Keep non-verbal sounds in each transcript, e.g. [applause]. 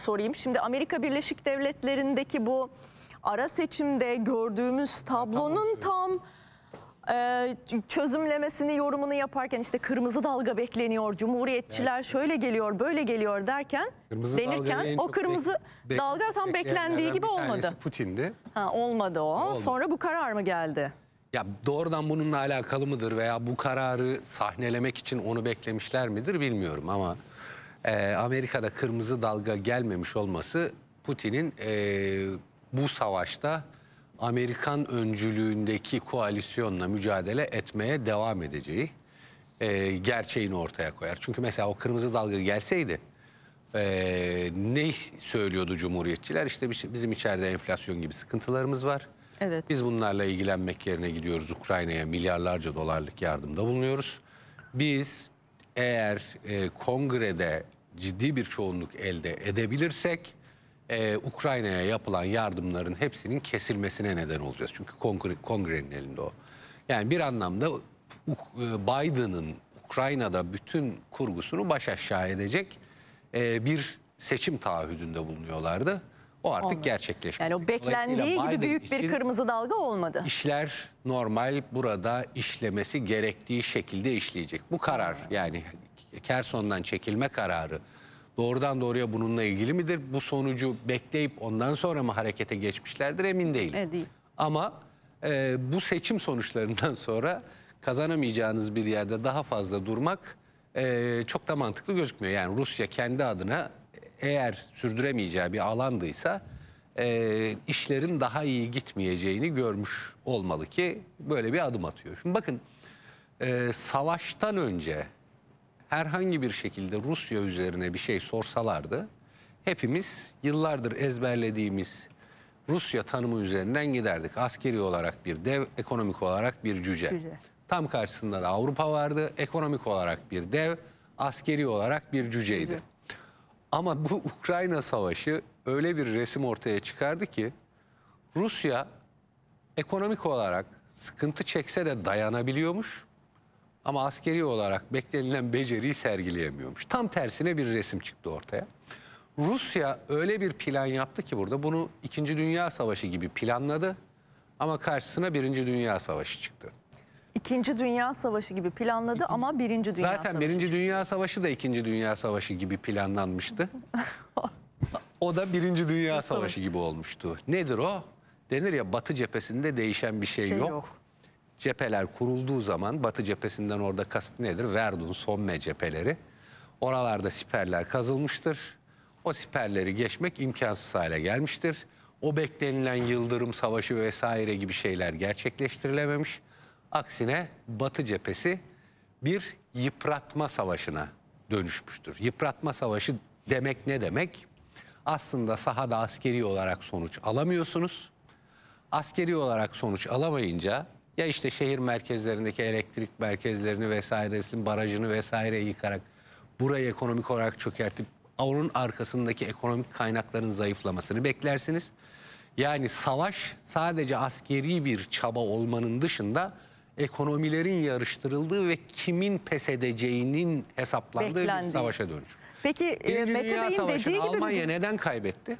sorayım. Şimdi Amerika Birleşik Devletleri'ndeki bu ara seçimde gördüğümüz tablonun tam e, çözümlemesini, yorumunu yaparken işte kırmızı dalga bekleniyor, cumhuriyetçiler evet. şöyle geliyor, böyle geliyor derken kırmızı denirken o kırmızı bek, dalga tam beklendiği gibi olmadı. Putin'di. Ha, olmadı o. Olmadı. Sonra bu karar mı geldi? Ya doğrudan bununla alakalı mıdır veya bu kararı sahnelemek için onu beklemişler midir bilmiyorum ama e, Amerika'da kırmızı dalga gelmemiş olması Putin'in e, bu savaşta Amerikan öncülüğündeki koalisyonla mücadele etmeye devam edeceği e, gerçeğini ortaya koyar. Çünkü mesela o kırmızı dalga gelseydi e, ne söylüyordu Cumhuriyetçiler? İşte şey, bizim içeride enflasyon gibi sıkıntılarımız var. Evet. Biz bunlarla ilgilenmek yerine gidiyoruz Ukrayna'ya milyarlarca dolarlık yardımda bulunuyoruz. Biz eğer e, kongrede ciddi bir çoğunluk elde edebilirsek e, Ukrayna'ya yapılan yardımların hepsinin kesilmesine neden olacağız. Çünkü kongre, kongrenin elinde o. Yani bir anlamda e, Biden'ın Ukrayna'da bütün kurgusunu baş aşağı edecek e, bir seçim taahhüdünde bulunuyorlardı. O artık olmadı. gerçekleşmedi. Yani o beklendiği gibi büyük bir kırmızı dalga olmadı. İşler normal burada işlemesi gerektiği şekilde işleyecek. Bu karar yani Kerson'dan çekilme kararı doğrudan doğruya bununla ilgili midir? Bu sonucu bekleyip ondan sonra mı harekete geçmişlerdir emin değilim. E, değil. Ama e, bu seçim sonuçlarından sonra kazanamayacağınız bir yerde daha fazla durmak e, çok da mantıklı gözükmüyor. Yani Rusya kendi adına eğer sürdüremeyeceği bir alandıysa e, işlerin daha iyi gitmeyeceğini görmüş olmalı ki böyle bir adım atıyor. Şimdi bakın e, savaştan önce herhangi bir şekilde Rusya üzerine bir şey sorsalardı hepimiz yıllardır ezberlediğimiz Rusya tanımı üzerinden giderdik. Askeri olarak bir dev, ekonomik olarak bir cüce. cüce. Tam karşısında da Avrupa vardı. Ekonomik olarak bir dev, askeri olarak bir cüceydi. Cüce. Ama bu [laughs] Ukrayna savaşı öyle bir resim ortaya çıkardı ki Rusya ekonomik olarak sıkıntı çekse de dayanabiliyormuş. Ama askeri olarak beklenilen beceriyi sergileyemiyormuş. Tam tersine bir resim çıktı ortaya. Rusya öyle bir plan yaptı ki burada bunu 2. Dünya Savaşı gibi planladı ama karşısına 1. Dünya Savaşı çıktı. İkinci Dünya Savaşı gibi planladı ama Birinci Dünya Zaten Savaşı. Zaten Birinci Dünya Savaşı da İkinci Dünya Savaşı gibi planlanmıştı. [laughs] o da Birinci Dünya Savaşı gibi olmuştu. Nedir o? Denir ya Batı cephesinde değişen bir şey, şey yok. yok. Cepheler kurulduğu zaman Batı cephesinden orada kast nedir? Verdun, Somme cepheleri. Oralarda siperler kazılmıştır. O siperleri geçmek imkansız hale gelmiştir. O beklenilen yıldırım savaşı vesaire gibi şeyler gerçekleştirilememiş. Aksine Batı cephesi bir yıpratma savaşına dönüşmüştür. Yıpratma savaşı demek ne demek? Aslında sahada askeri olarak sonuç alamıyorsunuz. Askeri olarak sonuç alamayınca ya işte şehir merkezlerindeki elektrik merkezlerini vesairesini, barajını vesaire yıkarak burayı ekonomik olarak çökertip onun arkasındaki ekonomik kaynakların zayıflamasını beklersiniz. Yani savaş sadece askeri bir çaba olmanın dışında ekonomilerin yarıştırıldığı ve kimin pes edeceğinin hesaplandığı Beklendi. bir savaşa dönüş. Peki Birinci e, Mete Bey'in dediği gibi Almanya mi? neden kaybetti?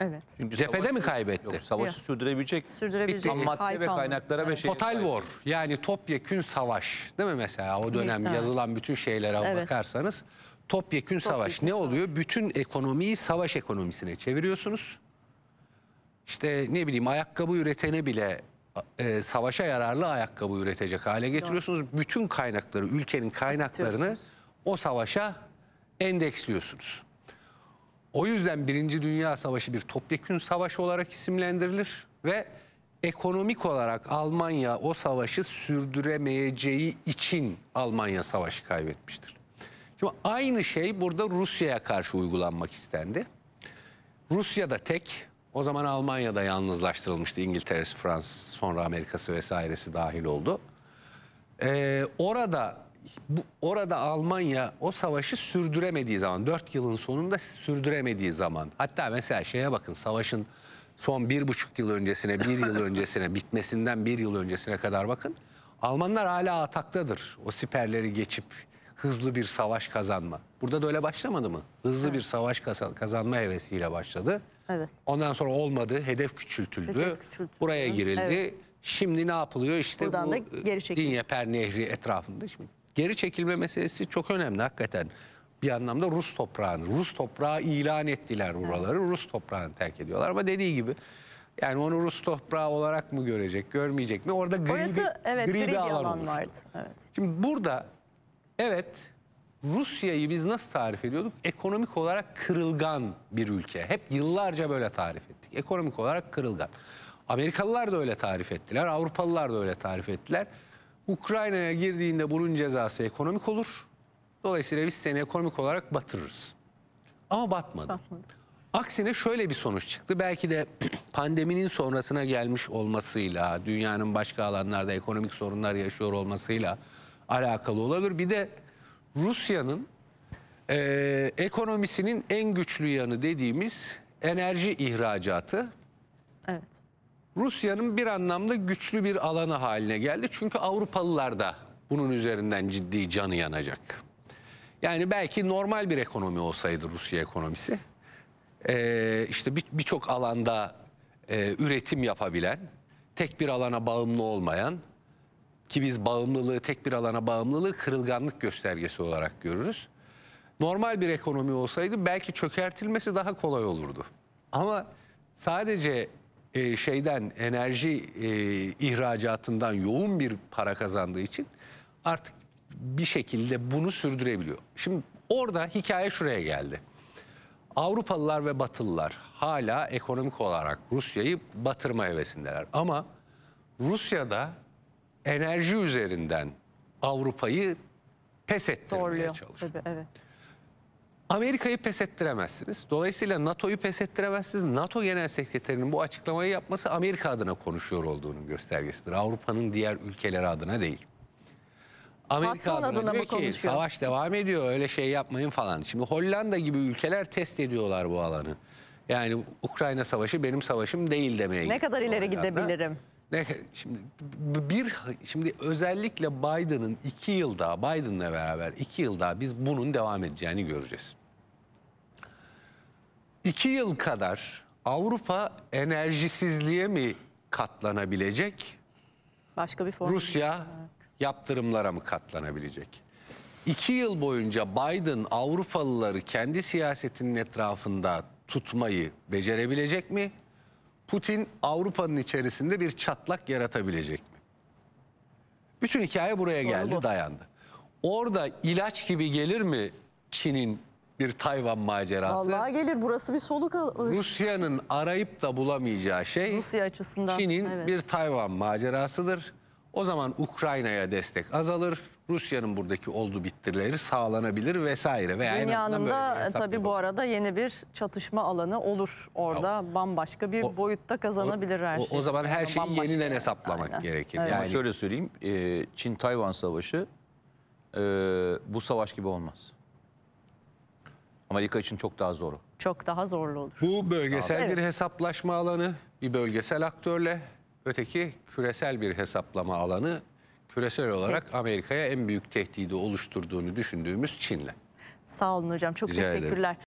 Evet. Çünkü Cephede savaşı, mi kaybetti? Yok, savaşı yok. sürdürebilecek. Sürdürebilecek. Tam madde ve kaynaklara ve şey. Total war yani topyekün savaş değil mi mesela o dönem evet. yazılan bütün şeylere evet. bakarsanız topyekün Top savaş yekün ne savaş. oluyor? Bütün ekonomiyi savaş ekonomisine çeviriyorsunuz. İşte ne bileyim ayakkabı üretene bile e, savaşa yararlı ayakkabı üretecek hale getiriyorsunuz. Doğru. Bütün kaynakları, ülkenin kaynaklarını o savaşa endeksliyorsunuz. O yüzden Birinci Dünya Savaşı bir topyekün Savaşı olarak isimlendirilir ve ekonomik olarak Almanya o savaşı sürdüremeyeceği için Almanya savaşı kaybetmiştir. Şimdi aynı şey burada Rusya'ya karşı uygulanmak istendi. Rusya da tek, o zaman Almanya'da yalnızlaştırılmıştı. İngiltere'si, Fransa, sonra Amerika'sı vesairesi dahil oldu. Ee, orada bu, orada Almanya o savaşı sürdüremediği zaman, 4 yılın sonunda sürdüremediği zaman, hatta mesela şeye bakın savaşın son bir buçuk yıl öncesine, bir yıl [laughs] öncesine, bitmesinden bir yıl öncesine kadar bakın. Almanlar hala ataktadır. O siperleri geçip hızlı bir savaş kazanma. Burada da öyle başlamadı mı? Hızlı evet. bir savaş kazanma hevesiyle başladı. Evet. Ondan sonra olmadı, hedef küçültüldü. Hedef küçültüldü. Buraya girildi. Evet. Şimdi ne yapılıyor? İşte Buradan bu da geri çekil. Dinyeper Nehri etrafında. Şimdi geri çekilme meselesi çok önemli hakikaten. Bir anlamda Rus toprağını, Rus toprağı ilan ettiler buraları. Evet. Rus toprağını terk ediyorlar ama dediği gibi yani onu Rus toprağı olarak mı görecek, görmeyecek mi? Orada gri, Orası, bir, evet, gri, gri bir alan, alan vardı. Evet. Şimdi burada evet Rusya'yı biz nasıl tarif ediyorduk? Ekonomik olarak kırılgan bir ülke. Hep yıllarca böyle tarif ettik. Ekonomik olarak kırılgan. Amerikalılar da öyle tarif ettiler. Avrupalılar da öyle tarif ettiler. Ukrayna'ya girdiğinde bunun cezası ekonomik olur. Dolayısıyla biz seni ekonomik olarak batırırız. Ama batmadı. batmadı. Aksine şöyle bir sonuç çıktı. Belki de [clears throat] pandeminin sonrasına gelmiş olmasıyla, dünyanın başka alanlarda ekonomik sorunlar yaşıyor olmasıyla alakalı olabilir. Bir de Rusya'nın e, ekonomisinin en güçlü yanı dediğimiz enerji ihracatı. Evet. Rusya'nın bir anlamda güçlü bir alanı haline geldi. Çünkü Avrupalılar da bunun üzerinden ciddi canı yanacak. Yani belki normal bir ekonomi olsaydı Rusya ekonomisi. Ee, işte birçok bir alanda e, üretim yapabilen, tek bir alana bağımlı olmayan, ki biz bağımlılığı tek bir alana bağımlılığı kırılganlık göstergesi olarak görürüz. Normal bir ekonomi olsaydı belki çökertilmesi daha kolay olurdu. Ama sadece e, şeyden enerji e, ihracatından yoğun bir para kazandığı için artık bir şekilde bunu sürdürebiliyor. Şimdi orada hikaye şuraya geldi. Avrupalılar ve Batılılar hala ekonomik olarak Rusya'yı batırma hevesindeler. Ama Rusya'da enerji üzerinden Avrupa'yı pes ettirmeye Zorluyor. çalışıyor. Tabii, evet. Amerika'yı pes ettiremezsiniz. Dolayısıyla NATO'yu pes ettiremezsiniz. NATO Genel Sekreterinin bu açıklamayı yapması Amerika adına konuşuyor olduğunun göstergesidir. Avrupa'nın diğer ülkeleri adına değil. Amerika Patron adına, adına diyor ki konuşuyor? savaş devam ediyor öyle şey yapmayın falan. Şimdi Hollanda gibi ülkeler test ediyorlar bu alanı. Yani Ukrayna savaşı benim savaşım değil demeye Ne kadar ileri Hollanda. gidebilirim? Ne, şimdi bir şimdi özellikle Biden'ın iki yılda daha Biden'la beraber iki yılda biz bunun devam edeceğini göreceğiz. İki yıl kadar Avrupa enerjisizliğe mi katlanabilecek? Başka bir form. Rusya yaptırımlara mı katlanabilecek? İki yıl boyunca Biden Avrupalıları kendi siyasetinin etrafında tutmayı becerebilecek mi? Putin Avrupa'nın içerisinde bir çatlak yaratabilecek mi? Bütün hikaye buraya geldi, bu. dayandı. Orada ilaç gibi gelir mi Çin'in bir Tayvan macerası? Vallahi gelir. Burası bir soluk alır. Rusya'nın arayıp da bulamayacağı şey Rusya açısından Çin'in evet. bir Tayvan macerasıdır. O zaman Ukrayna'ya destek azalır. Rusya'nın buradaki oldu bittirleri sağlanabilir vesaire. Veya Dünyanın da tabii bu arada yeni bir çatışma alanı olur orada. Ya, bambaşka bir o, boyutta kazanabilir o, her şey. O, zaman her şeyi bambaşka yeniden hesaplamak Aynen. gerekir. Evet. Yani şöyle söyleyeyim. E, Çin-Tayvan savaşı e, bu savaş gibi olmaz. Amerika için çok daha zoru. Çok daha zorlu olur. Bu bölgesel daha, bir evet. hesaplaşma alanı, bir bölgesel aktörle, öteki küresel bir hesaplama alanı küresel olarak Peki. Amerika'ya en büyük tehdidi oluşturduğunu düşündüğümüz Çin'le. Sağ olun hocam çok Rica teşekkürler. Ederim.